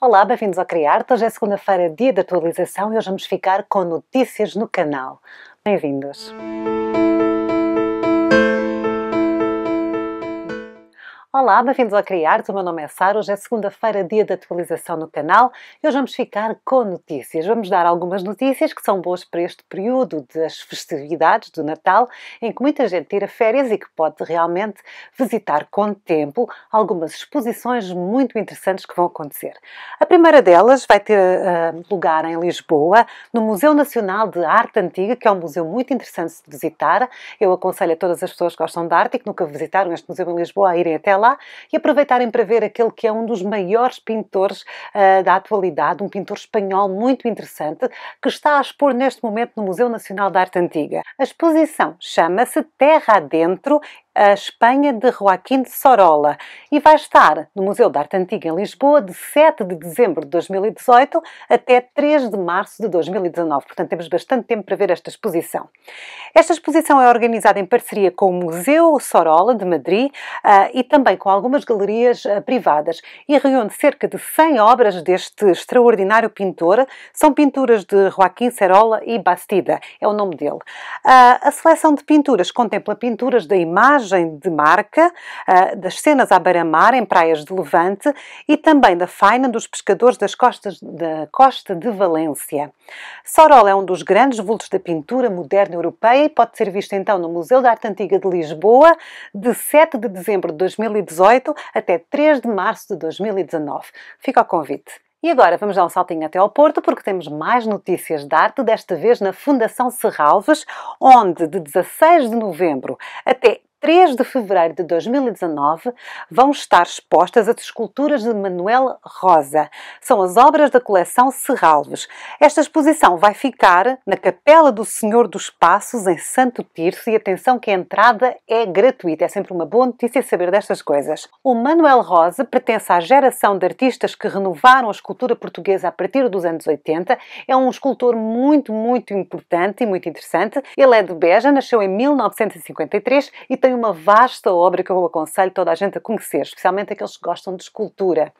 Olá, bem-vindos ao Criar. Hoje é segunda-feira, dia de atualização, e hoje vamos ficar com notícias no canal. Bem-vindos! Olá, bem-vindos ao Criar. O meu nome é Sara. Hoje é segunda-feira, dia de atualização no canal e hoje vamos ficar com notícias. Vamos dar algumas notícias que são boas para este período das festividades do Natal, em que muita gente tira férias e que pode realmente visitar com tempo algumas exposições muito interessantes que vão acontecer. A primeira delas vai ter uh, lugar em Lisboa, no Museu Nacional de Arte Antiga, que é um museu muito interessante de visitar. Eu aconselho a todas as pessoas que gostam de arte e que nunca visitaram este museu em Lisboa a irem até lá lá e aproveitarem para ver aquele que é um dos maiores pintores uh, da atualidade, um pintor espanhol muito interessante, que está a expor neste momento no Museu Nacional de Arte Antiga. A exposição chama-se Terra Adentro a Espanha de Joaquim de Sorolla e vai estar no Museu de Arte Antiga em Lisboa de 7 de dezembro de 2018 até 3 de março de 2019. Portanto, temos bastante tempo para ver esta exposição. Esta exposição é organizada em parceria com o Museu Sorolla de Madrid uh, e também com algumas galerias uh, privadas e reúne cerca de 100 obras deste extraordinário pintor. São pinturas de Joaquim Sorolla e Bastida, é o nome dele. Uh, a seleção de pinturas contempla pinturas da imagem imagem de marca ah, das cenas à beira-mar em praias de Levante e também da faina dos pescadores das costas da costa de Valência. Sorol é um dos grandes vultos da pintura moderna europeia e pode ser visto então no Museu da Arte Antiga de Lisboa de 7 de dezembro de 2018 até 3 de março de 2019. Fica o convite. E agora vamos dar um saltinho até ao Porto porque temos mais notícias de arte, desta vez na Fundação Serralves, onde de 16 de novembro até 3 de fevereiro de 2019 vão estar expostas as esculturas de Manuel Rosa. São as obras da coleção Serralves. Esta exposição vai ficar na Capela do Senhor dos Passos, em Santo Tirso, e atenção que a entrada é gratuita. É sempre uma boa notícia saber destas coisas. O Manuel Rosa pertence à geração de artistas que renovaram a escultura portuguesa a partir dos anos 80. É um escultor muito, muito importante e muito interessante. Ele é de Beja, nasceu em 1953 e tem tem uma vasta obra que eu aconselho toda a gente a conhecer, especialmente aqueles que gostam de escultura.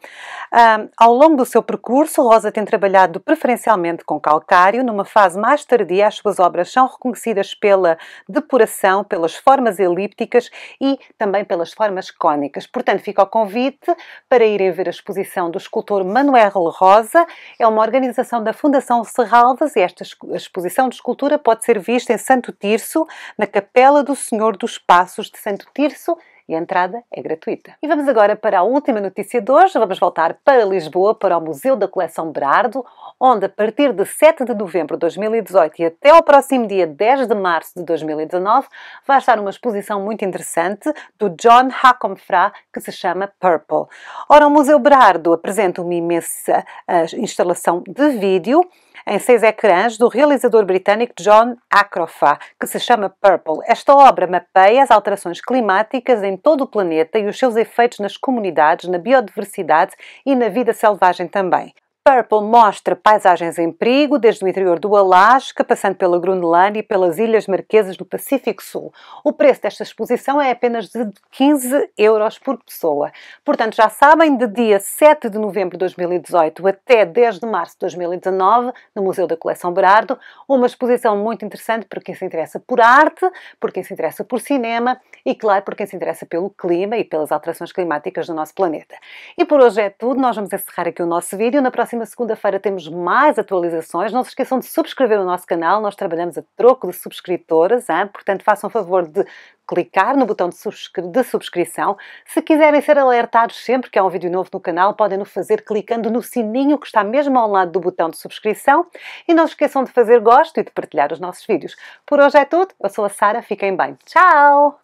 Um, ao longo do seu percurso, Rosa tem trabalhado preferencialmente com calcário. Numa fase mais tardia, as suas obras são reconhecidas pela depuração, pelas formas elípticas e também pelas formas cônicas. Portanto, fica o convite para irem ver a exposição do escultor Manuel Rosa. É uma organização da Fundação Serralves e esta exposição de escultura pode ser vista em Santo Tirso, na Capela do Senhor dos Passos Passos de Santo Tirso e a entrada é gratuita. E vamos agora para a última notícia de hoje. Vamos voltar para Lisboa, para o Museu da Coleção Berardo, onde a partir de 7 de novembro de 2018 e até ao próximo dia 10 de março de 2019 vai estar uma exposição muito interessante do John Haconfra que se chama Purple. Ora, o Museu Berardo apresenta uma imensa uh, instalação de vídeo em seis ecrãs do realizador britânico John Acrofa, que se chama Purple. Esta obra mapeia as alterações climáticas em todo o planeta e os seus efeitos nas comunidades, na biodiversidade e na vida selvagem também. Purple mostra paisagens em perigo, desde o interior do Alasca, passando pela Groenlândia e pelas Ilhas Marquesas do Pacífico Sul. O preço desta exposição é apenas de 15 euros por pessoa. Portanto, já sabem, de dia 7 de novembro de 2018 até 10 de março de 2019, no Museu da Coleção Berardo, uma exposição muito interessante para quem se interessa por arte, por quem se interessa por cinema e, claro, por quem se interessa pelo clima e pelas alterações climáticas do nosso planeta. E por hoje é tudo. Nós vamos encerrar aqui o nosso vídeo. Na próxima próxima segunda-feira temos mais atualizações. Não se esqueçam de subscrever o nosso canal, nós trabalhamos a troco de subscritoras, hein? portanto façam favor de clicar no botão de, subscri de, subscrição. Se quiserem ser alertados sempre que há um vídeo novo no canal, podem no fazer clicando no sininho que está mesmo ao lado do botão de subscrição. E não se esqueçam de fazer gosto e de partilhar os nossos vídeos. Por hoje é tudo. Eu sou a Sara, fiquem bem. Tchau!